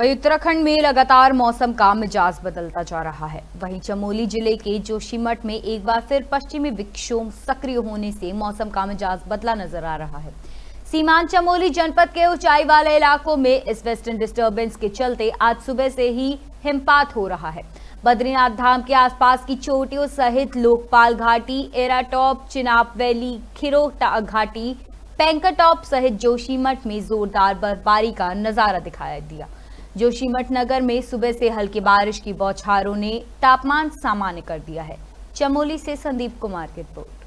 वही उत्तराखंड में लगातार मौसम का मिजाज बदलता जा रहा है वहीं चमोली जिले के जोशीमठ में एक बार फिर पश्चिमी विक्षोभ सक्रिय होने से मौसम का मिजाज बदला नजर आ रहा है सीमांत चमोली जनपद के ऊंचाई वाले इलाकों में इस वेस्टर्न डिस्टरबेंस के चलते आज सुबह से ही हिमपात हो रहा है बद्रीनाथ धाम के आसपास की चोटियों सहित लोकपाल घाटी एराटॉप चिनाब वैली खिरो घाटी पैंकटॉप सहित जोशीमठ में जोरदार बर्फबारी का नजारा दिखाई दिया जोशीमठ नगर में सुबह से हल्की बारिश की बौछारों ने तापमान सामान्य कर दिया है चमोली से संदीप कुमार की रिपोर्ट